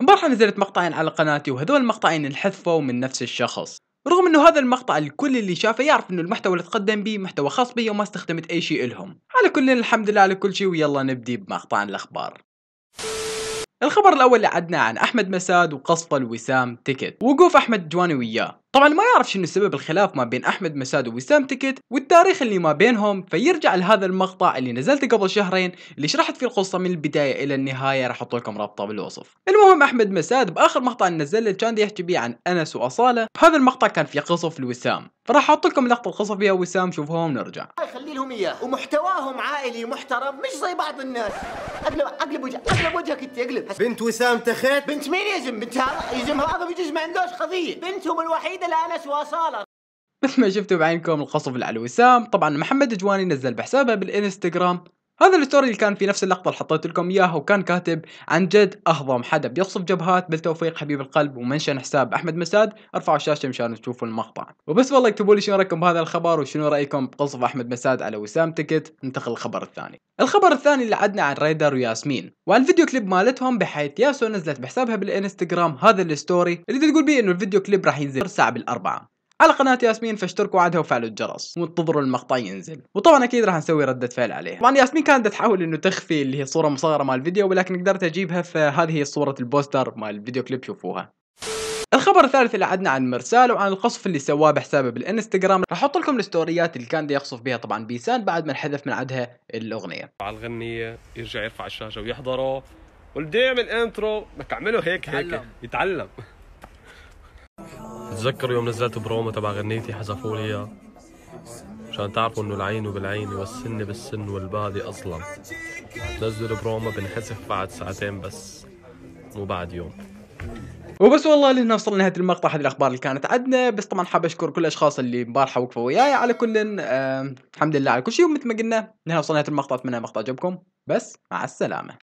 امبارحة نزلت مقطعين على قناتي وهذول المقطعين انحذفوا من نفس الشخص رغم انه هذا المقطع الكل اللي شافه يعرف انه المحتوى اللي تقدم به محتوى خاص بي وما استخدمت اي شيء لهم على كل الحمد لله على كل شيء ويلا نبدي بمقطع الاخبار الخبر الاول اللي عدنا عن احمد مساد وقصف الوسام تيكت وقوف احمد جواني وياه طبعا ما يعرف شنو سبب الخلاف ما بين احمد مساد ووسام تكت والتاريخ اللي ما بينهم فيرجع لهذا المقطع اللي نزلته قبل شهرين اللي شرحت فيه القصه من البدايه الى النهايه راح احط لكم رابطه بالوصف المهم احمد مساد باخر مقطع نزله كان يحكي بيه عن انس واصاله بهذا المقطع كان في قصف لوسام فراح احط لكم لقطه القصف فيها وسام شوفوها ونرجع خلي لهم اياه ومحتواهم عائلي محترم مش زي بعض الناس اقلب اقلب وجهك اقلب وجهك انت اقلب بنت وسام تخيت بنت مين يا يزم بنت هذا يا يزم هذا بيجي ما عندوش قضيه بنتهم الوحيده مثل واصاله مثل ما شفتوا بعينكم القصف على وسام طبعا محمد جواني نزل بحسابه بالانستغرام هذا الستوري اللي كان في نفس اللقطة اللي حطيت لكم اياها وكان كاتب عن جد اهضم حدا بيقصف جبهات بالتوفيق حبيب القلب ومنشن حساب احمد مساد ارفعوا الشاشة مشان تشوفوا المقطع وبس والله اكتبوا لي شنو رايكم بهذا الخبر وشنو رايكم بقصف احمد مساد على وسام تكت ننتقل للخبر الثاني الخبر الثاني اللي عدنا عن ريدر وياسمين وعن الفيديو كليب مالتهم بحيث ياسو نزلت بحسابها بالانستغرام هذا الستوري اللي تقول بيه انه الفيديو كليب راح ينزل الساعة بالاربعة على قناة ياسمين فاشتركوا عادها وفعلوا الجرس وانتظروا المقطع ينزل وطبعا اكيد راح نسوي ردة فعل عليه طبعا ياسمين كانت تحاول انه تخفي اللي هي صورة مصغرة مال الفيديو ولكن قدرت اجيبها فهذه هي صورة البوستر مال الفيديو كليب شوفوها الخبر الثالث اللي عدنا عن مرسال وعن القصف اللي سواه بحسابه بالانستغرام راح احط لكم الستوريات اللي كان يقصف بها طبعا بيسان بعد ما انحذف من عدها الاغنيه على الغنيه يرجع يرفع الشاشه ويحضره والديم الانترو بدك تعمله هيك هيك يتعلم بتتذكروا يوم نزلت برومو تبع غنيتي حذفوا لي اياه مشان تعرفوا انه العين بالعين والسن بالسن والبادي اصلا نزل برومو بنحذف بعد ساعتين بس مو بعد يوم وبس والله لهنا وصلنا نهايه المقطع هذه الاخبار اللي كانت عندنا بس طبعا حاب اشكر كل الاشخاص اللي امبارحه وقفوا وياي على كل الحمد لله على كل شيء ومثل ما قلنا نهايه وصلنا نهايه المقطع اتمنى المقطع عجبكم بس مع السلامه